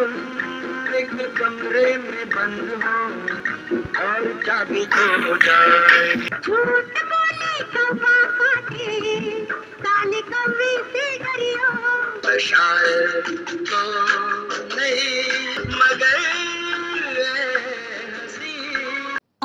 तुम एक कमरे में बंद हो और चाबी जाए झूठ बोले तो पापा के कमरे से तो नहीं मगर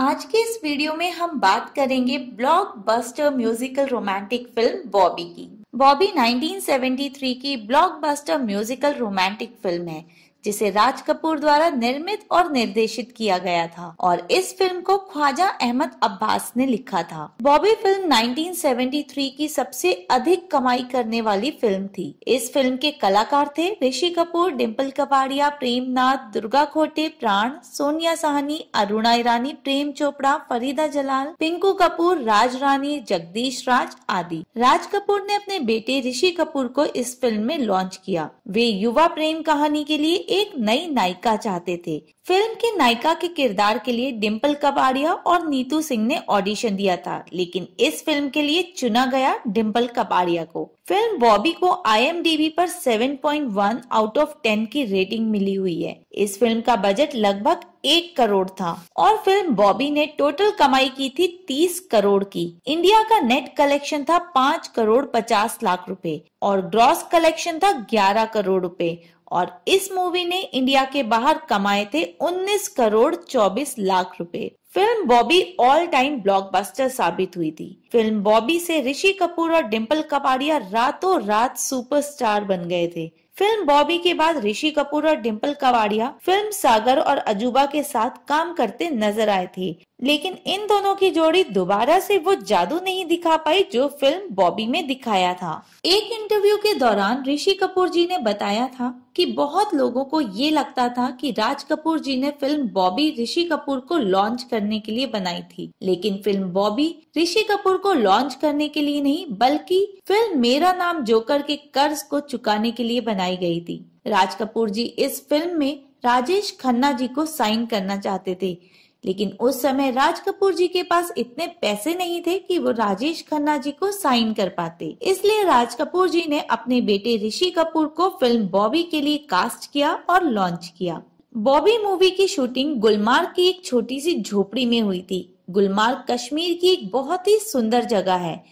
आज के इस वीडियो में हम बात करेंगे blockbuster musical romantic film Bobby की बॉबी 1973 की ब्लॉकबस्टर म्यूजिकल रोमांटिक फिल्म है जिसे राज कपूर द्वारा निर्मित और निर्देशित किया गया था और इस फिल्म को ख्वाजा अहमद अब्बास ने लिखा था बॉबी फिल्म 1973 की सबसे अधिक कमाई करने वाली फिल्म थी इस फिल्म के कलाकार थे ऋषि कपूर डिम्पल कपाड़िया प्रेम नाथ दुर्गा खोटे प्राण सोनिया साहनी अरुणा ईरानी प्रेम चोपड़ा फरीदा जलाल पिंकू कपूर राज रानी जगदीश राज आदि राज कपूर ने अपने बेटे ऋषि कपूर को इस फिल्म में लॉन्च किया वे युवा प्रेम कहानी के लिए एक नई नायिका चाहते थे फिल्म की नायिका के किरदार के लिए डिम्पल कपाड़िया और नीतू सिंह ने ऑडिशन दिया था लेकिन इस फिल्म के लिए चुना गया डिम्पल कपाड़िया को फिल्म बॉबी को आईएमडीबी पर 7.1 आउट ऑफ 10 की रेटिंग मिली हुई है इस फिल्म का बजट लगभग एक करोड़ था और फिल्म बॉबी ने टोटल कमाई की थी तीस करोड़ की इंडिया का नेट कलेक्शन था पाँच करोड़ पचास लाख रुपए और ग्रॉस कलेक्शन था ग्यारह करोड़ रुपए और इस मूवी ने इंडिया के बाहर कमाए थे 19 करोड़ 24 लाख रुपए। Film Bobby all time blockbuster साबित हुई थी फिल्म बॉबी से ऋषि कपूर और डिम्पल कपाड़िया रातों रात सुपरस्टार बन गए थे फिल्म बॉबी के बाद ऋषि कपूर और डिम्पल कवाड़िया फिल्म सागर और अजूबा के साथ काम करते नजर आए थे लेकिन इन दोनों की जोड़ी दोबारा से वो जादू नहीं दिखा पाई जो फिल्म बॉबी में दिखाया था एक इंटरव्यू के दौरान ऋषि कपूर जी ने बताया था कि बहुत लोगों को ये लगता था कि राज कपूर जी ने फिल्म बॉबी ऋषि कपूर को लॉन्च करने के लिए बनाई थी लेकिन फिल्म बॉबी ऋषि कपूर को लॉन्च करने के लिए नहीं बल्कि फिल्म मेरा नाम जोकर के कर्ज को चुकाने के लिए बनाई गयी थी राज कपूर जी इस फिल्म में राजेश खन्ना जी को साइन करना चाहते थे लेकिन उस समय राज कपूर जी के पास इतने पैसे नहीं थे कि वो राजेश खन्ना जी को साइन कर पाते इसलिए राज कपूर जी ने अपने बेटे ऋषि कपूर को फिल्म बॉबी के लिए कास्ट किया और लॉन्च किया बॉबी मूवी की शूटिंग गुलमार्ग की एक छोटी सी झोपड़ी में हुई थी गुलमार्ग कश्मीर की एक बहुत ही सुंदर जगह है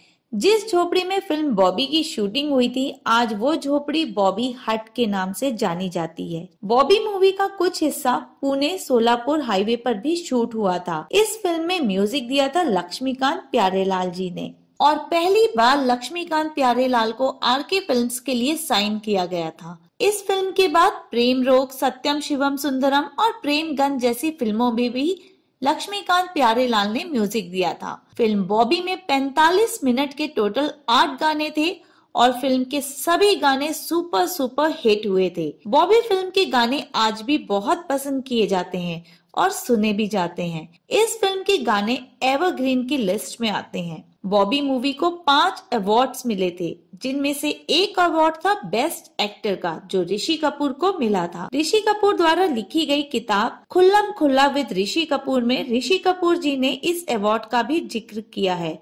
जिस झोपड़ी में फिल्म बॉबी की शूटिंग हुई थी आज वो झोपड़ी बॉबी हट के नाम से जानी जाती है बॉबी मूवी का कुछ हिस्सा पुणे सोलापुर हाईवे पर भी शूट हुआ था इस फिल्म में म्यूजिक दिया था लक्ष्मीकांत प्यारेलाल जी ने और पहली बार लक्ष्मीकांत प्यारेलाल को आर के फिल्म के लिए साइन किया गया था इस फिल्म के बाद प्रेम रोग सत्यम शिवम सुंदरम और प्रेम गन जैसी फिल्मों में भी लक्ष्मीकांत प्यारेलाल ने म्यूजिक दिया था फिल्म बॉबी में 45 मिनट के टोटल आठ गाने थे और फिल्म के सभी गाने सुपर सुपर हिट हुए थे बॉबी फिल्म के गाने आज भी बहुत पसंद किए जाते हैं और सुने भी जाते हैं इस फिल्म के गाने एवरग्रीन की लिस्ट में आते हैं बॉबी मूवी को पांच अवार्ड्स मिले थे जिनमें से एक अवार्ड था बेस्ट एक्टर का जो ऋषि कपूर को मिला था ऋषि कपूर द्वारा लिखी गई किताब खुल्लम खुल्ला विद ऋषि कपूर में ऋषि कपूर जी ने इस अवार्ड का भी जिक्र किया है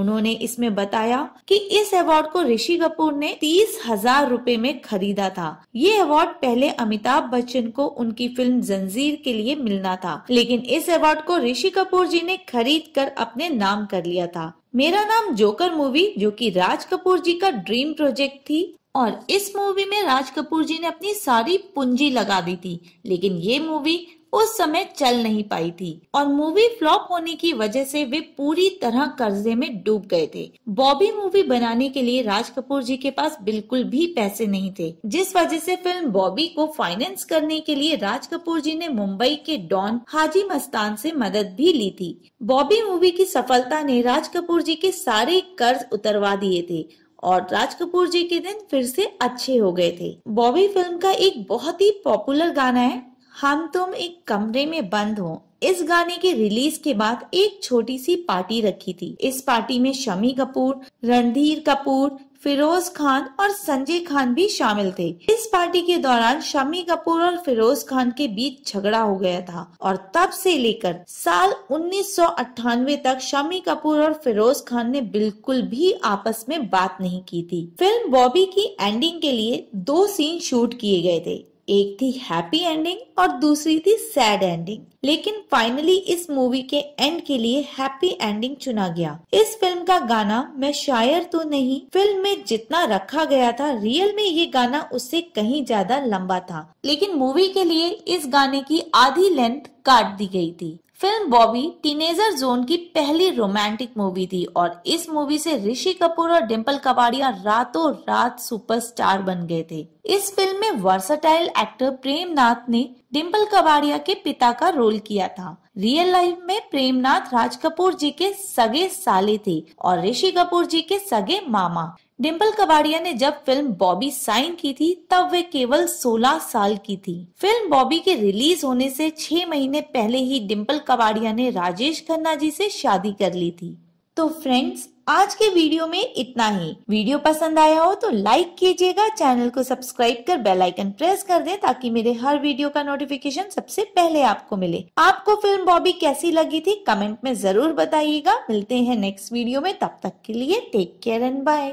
उन्होंने इसमें बताया कि इस अवार्ड को ऋषि कपूर ने तीस हजार रूपए में खरीदा था ये अवार्ड पहले अमिताभ बच्चन को उनकी फिल्म जंजीर के लिए मिलना था लेकिन इस अवार्ड को ऋषि कपूर जी ने खरीद कर अपने नाम कर लिया था मेरा नाम जोकर मूवी जो कि राज कपूर जी का ड्रीम प्रोजेक्ट थी और इस मूवी में राज कपूर जी ने अपनी सारी पूंजी लगा दी थी लेकिन ये मूवी उस समय चल नहीं पाई थी और मूवी फ्लॉप होने की वजह से वे पूरी तरह कर्जे में डूब गए थे बॉबी मूवी बनाने के लिए राज कपूर जी के पास बिल्कुल भी पैसे नहीं थे जिस वजह से फिल्म बॉबी को फाइनेंस करने के लिए राज कपूर जी ने मुंबई के डॉन हाजी मस्तान से मदद भी ली थी बॉबी मूवी की सफलता ने राज कपूर जी के सारे कर्ज उतरवा दिए थे और राज कपूर जी के दिन फिर से अच्छे हो गए थे बॉबी फिल्म का एक बहुत ही पॉपुलर गाना है हम तुम एक कमरे में बंद हो इस गाने के रिलीज के बाद एक छोटी सी पार्टी रखी थी इस पार्टी में शमी कपूर रणधीर कपूर फिरोज खान और संजय खान भी शामिल थे इस पार्टी के दौरान शमी कपूर और फिरोज खान के बीच झगड़ा हो गया था और तब से लेकर साल उन्नीस तक शमी कपूर और फिरोज खान ने बिल्कुल भी आपस में बात नहीं की थी फिल्म बॉबी की एंडिंग के लिए दो सीन शूट किए गए थे एक थी हैप्पी एंडिंग और दूसरी थी सैड एंडिंग लेकिन फाइनली इस मूवी के एंड के लिए हैप्पी एंडिंग चुना गया इस फिल्म का गाना मैं शायर तो नहीं फिल्म में जितना रखा गया था रियल में ये गाना उससे कहीं ज्यादा लंबा था लेकिन मूवी के लिए इस गाने की आधी लेंथ काट दी गई थी फिल्म बॉबी टीनेजर जोन की पहली रोमांटिक मूवी थी और इस मूवी से ऋषि कपूर और डिम्पल कपाड़िया रातों रात सुपरस्टार बन गए थे इस फिल्म में वर्सटाइल एक्टर प्रेम नाथ ने डिम्पल कपाड़िया के पिता का रोल किया था रियल लाइफ में प्रेम नाथ राज कपूर जी के सगे साले थे और ऋषि कपूर जी के सगे मामा डिम्पल कबाड़िया ने जब फिल्म बॉबी साइन की थी तब वे केवल 16 साल की थी फिल्म बॉबी के रिलीज होने से छह महीने पहले ही डिम्पल कबाड़िया ने राजेश खन्ना जी से शादी कर ली थी तो फ्रेंड्स आज के वीडियो में इतना ही वीडियो पसंद आया हो तो लाइक कीजिएगा चैनल को सब्सक्राइब कर बेल आइकन प्रेस कर दें ताकि मेरे हर वीडियो का नोटिफिकेशन सबसे पहले आपको मिले आपको फिल्म बॉबी कैसी लगी थी कमेंट में जरूर बताइएगा मिलते हैं नेक्स्ट वीडियो में तब तक के लिए टेक केयर एंड बाय